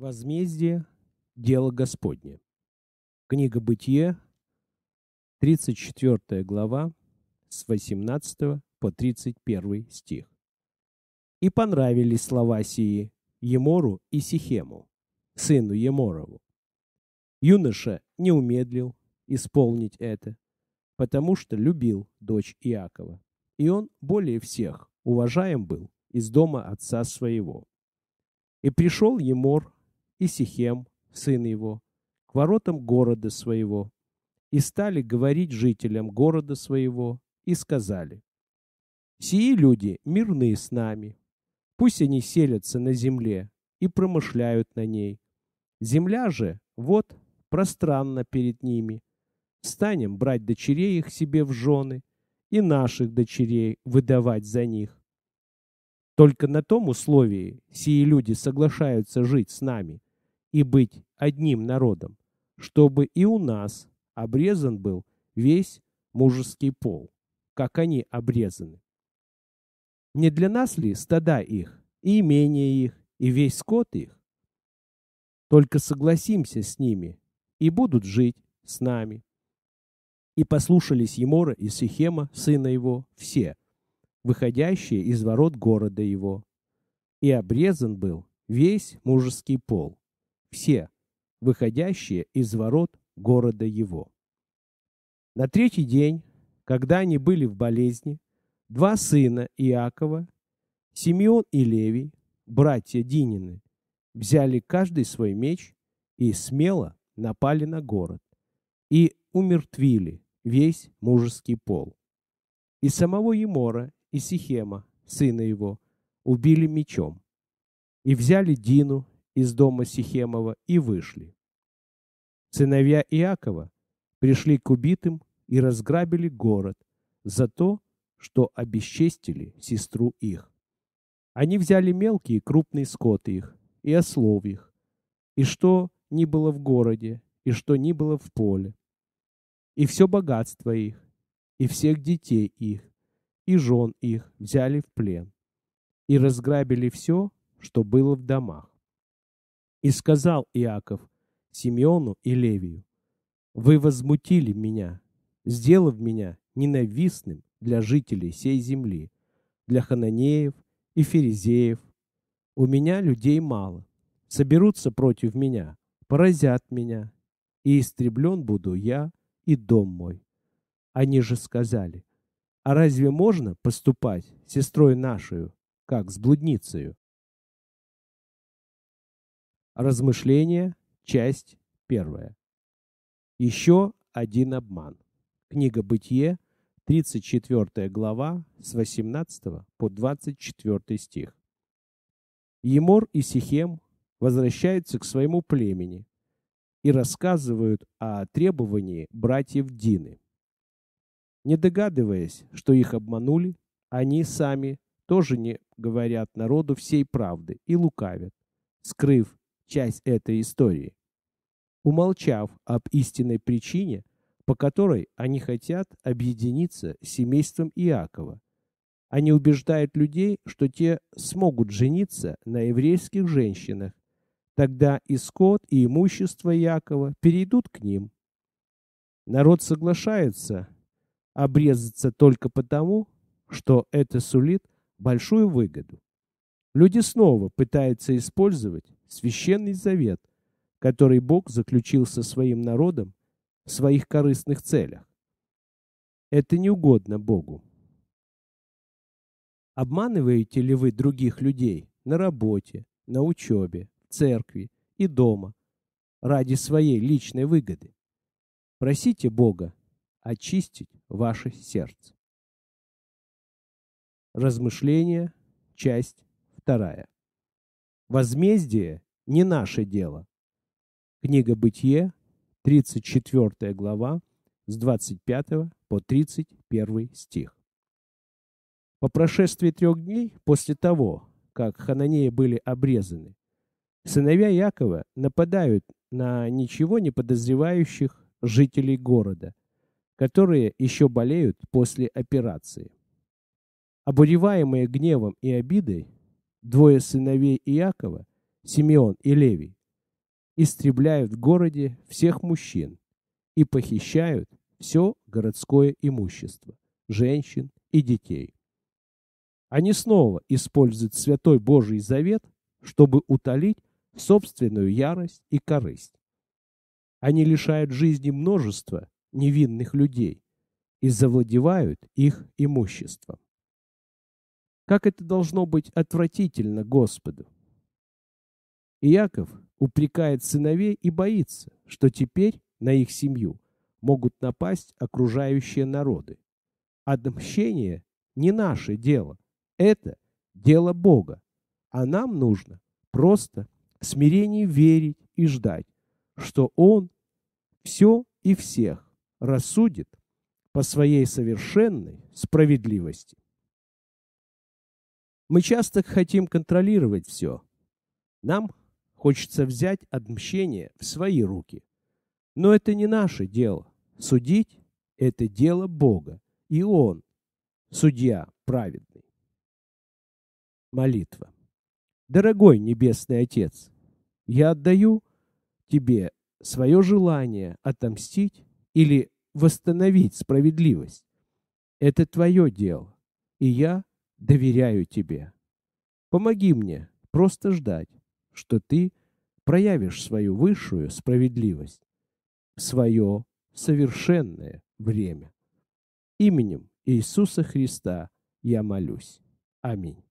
Возмездие – дело Господне. Книга Бытие, 34 глава, с 18 по 31 стих. И понравились слова сии Емору и Сихему, сыну Еморову. Юноша не умедлил исполнить это, потому что любил дочь Иакова, и он более всех уважаем был из дома отца своего. И пришел Емор и Сихем, сын его, к воротам города своего, и стали говорить жителям города своего, и сказали, «Сии люди мирные с нами, пусть они селятся на земле и промышляют на ней. Земля же, вот, пространна перед ними. Станем брать дочерей их себе в жены и наших дочерей выдавать за них. Только на том условии сии люди соглашаются жить с нами, и быть одним народом, чтобы и у нас обрезан был весь мужеский пол, как они обрезаны. Не для нас ли стада их, и имение их, и весь скот их? Только согласимся с ними, и будут жить с нами. И послушались Емора и Сихема, сына его, все, выходящие из ворот города его. И обрезан был весь мужеский пол все, выходящие из ворот города его. На третий день, когда они были в болезни, два сына Иакова, Симеон и Левий, братья Динины, взяли каждый свой меч и смело напали на город и умертвили весь мужеский пол. И самого Емора, и Сихема, сына его, убили мечом. И взяли Дину, из дома Сихемова и вышли. Сыновья Иакова пришли к убитым и разграбили город за то, что обесчестили сестру их. Они взяли мелкие и крупные скот их, и ослов их, и что ни было в городе, и что ни было в поле, и все богатство их, и всех детей их, и жен их взяли в плен, и разграбили все, что было в домах. И сказал Иаков Симеону и Левию, «Вы возмутили меня, сделав меня ненавистным для жителей сей земли, для хананеев и ферезеев. У меня людей мало, соберутся против меня, поразят меня, и истреблен буду я и дом мой. Они же сказали, а разве можно поступать сестрой нашою, как с блудницею? Размышления, часть первая. Еще один обман. Книга «Бытие», 34 глава, с 18 по 24 стих. Емор и Сихем возвращаются к своему племени и рассказывают о требовании братьев Дины. Не догадываясь, что их обманули, они сами тоже не говорят народу всей правды и лукавят, скрыв часть этой истории. Умолчав об истинной причине, по которой они хотят объединиться с семейством Иакова, они убеждают людей, что те смогут жениться на еврейских женщинах. Тогда и скот, и имущество Иакова перейдут к ним. Народ соглашается обрезаться только потому, что это сулит большую выгоду. Люди снова пытаются использовать священный завет, который Бог заключил со своим народом в своих корыстных целях. Это не угодно Богу. Обманываете ли вы других людей на работе, на учебе, в церкви и дома ради своей личной выгоды? Просите Бога очистить ваше сердце. Размышления, часть вторая. Возмездие не наше дело. Книга Бытие, 34 глава, с 25 по 31 стих. По прошествии трех дней после того, как Хананеи были обрезаны, сыновья Якова нападают на ничего не подозревающих жителей города, которые еще болеют после операции. Обуреваемые гневом и обидой, двое сыновей Иакова, Симеон и Левий, истребляют в городе всех мужчин и похищают все городское имущество, женщин и детей. Они снова используют Святой Божий Завет, чтобы утолить собственную ярость и корысть. Они лишают жизни множества невинных людей и завладевают их имуществом. Как это должно быть отвратительно Господу? И Яков упрекает сыновей и боится, что теперь на их семью могут напасть окружающие народы. Отмщение не наше дело, это дело Бога, а нам нужно просто в смирении верить и ждать, что Он все и всех рассудит по своей совершенной справедливости. Мы часто хотим контролировать все. Нам хочется взять отмщение в свои руки. Но это не наше дело. Судить – это дело Бога, и Он – судья праведный. Молитва. Дорогой Небесный Отец, я отдаю Тебе свое желание отомстить или восстановить справедливость. Это Твое дело, и я доверяю тебе. Помоги мне просто ждать, что ты проявишь свою высшую справедливость, свое совершенное время. Именем Иисуса Христа я молюсь. Аминь.